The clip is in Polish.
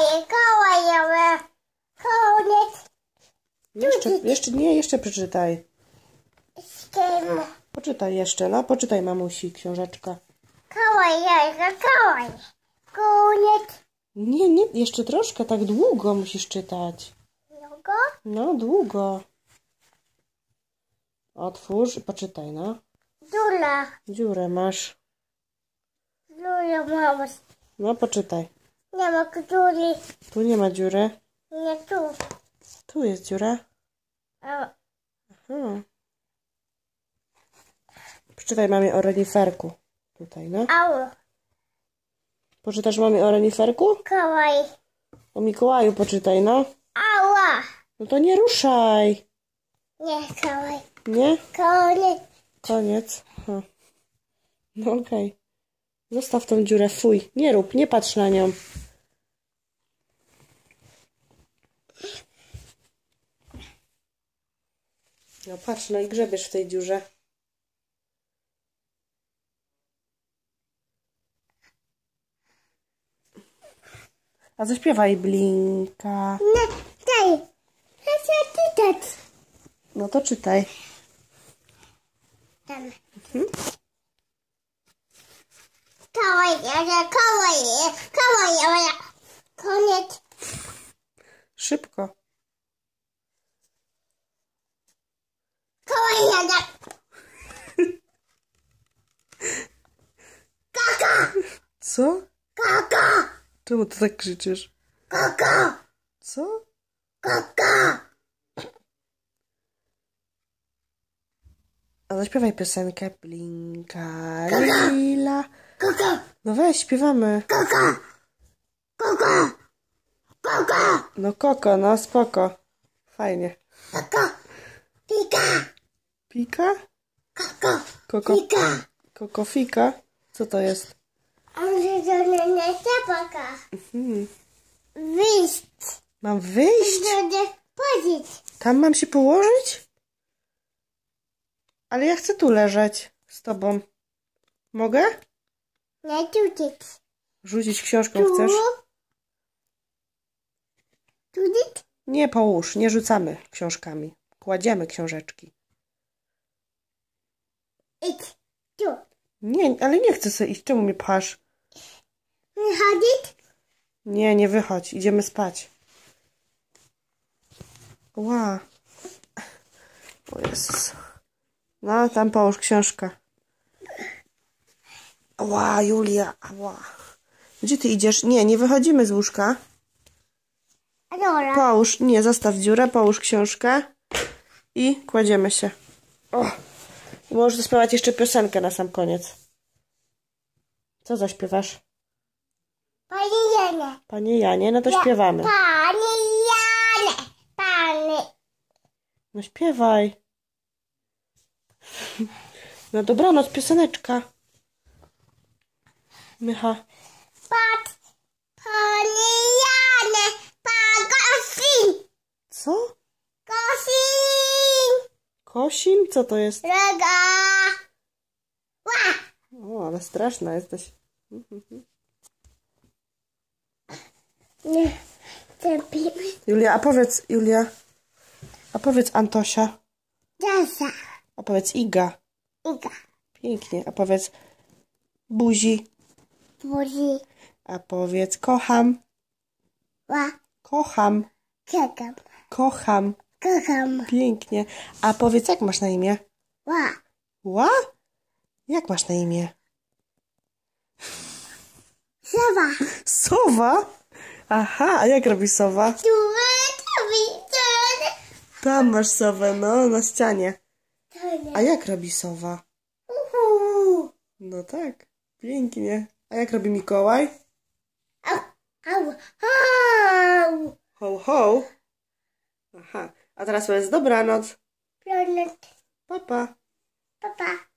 koła, koła ja koniec. Jeszcze, jeszcze, nie, jeszcze przeczytaj. Z kim? Poczytaj jeszcze, no, poczytaj mamusi książeczkę. Koła ja koła, koniec. Nie, nie, jeszcze troszkę, tak długo musisz czytać. Długo? No, długo. Otwórz i poczytaj, no. Dziura. Dziurę masz. Dziurę masz. No, poczytaj. Nie ma dziury. Tu nie ma dziury? Nie, tu. Tu jest dziura? A... Aha. Przeczytaj mamie o reniferku. Tutaj, no. Ało. Poczytasz mamie o reniferku? Kołaj. O Mikołaju poczytaj, no. Ała. No to nie ruszaj. Nie, kołaj. Nie? Koniec. Koniec. Ha. No okej. Okay. Zostaw tą dziurę, fuj. Nie rób, nie patrz na nią. No patrz, no i grzebiesz w tej dziurze. A zaśpiewaj Blinka. No, czytaj, Chcę czytać. No to czytaj. Tam. Mhm. koło kołaj, kołaj, kołaj, koniec. Szybko. Kaka! Co? Kaka! Czemu ty tak krzyczysz? Kaka! Co? Kaka! A zaśpiewaj no, piosenkę Blinka Kaka! Lila. Kaka! No weź, śpiewamy. Kaka! Kaka! Kaka! No koko, no spoko. Fajnie. Kaka! Kika! Pika? Koko. Koko. Fika. Koko fika? Co to jest? Czapaka. Mhm. Wyjść. Mam wyjść? Położyć. Tam mam się położyć? Ale ja chcę tu leżeć z tobą. Mogę? Nie rzucić. Rzucić książką tu. chcesz? Rzucić? Nie, połóż. Nie rzucamy książkami. Kładziemy książeczki idź tu. Nie, ale nie chcę sobie iść. Czemu mnie pchasz? Wychodzić? Nie, nie wychodź. Idziemy spać. Ła. O Jezus. No, tam połóż książkę. Ła, Julia. Ła. Gdzie ty idziesz? Nie, nie wychodzimy z łóżka. Połóż, nie, zostaw dziurę, połóż książkę i kładziemy się. O możesz zaśpiewać jeszcze piosenkę na sam koniec. Co zaśpiewasz? Panie Janie. Panie Janie, no to ja, śpiewamy. Panie Janie, panie. No śpiewaj. No dobranoc, pioseneczka. Mycha. Pat, panie Janie. Sim, co to jest? Ła! O, ale straszna jesteś. Nie, zrobimy. Julia, a powiedz, Julia, a powiedz Antosia, Jasa. a powiedz Iga. Iga. Pięknie, a powiedz buzi, Buzi. a powiedz kocham, Ła. kocham, Czekam. kocham. Kocham. Pięknie. A powiedz, jak masz na imię? Ła. Ła? Jak masz na imię? Sowa. Sowa? Aha, a jak robi sowa? Tam masz sowę, no, na ścianie. A jak robi sowa? No tak, pięknie. A jak robi Mikołaj? Au, au, au. Ho, ho. Aha. A teraz jest dobranoc. Dobranoc. Papa. Papa. Pa.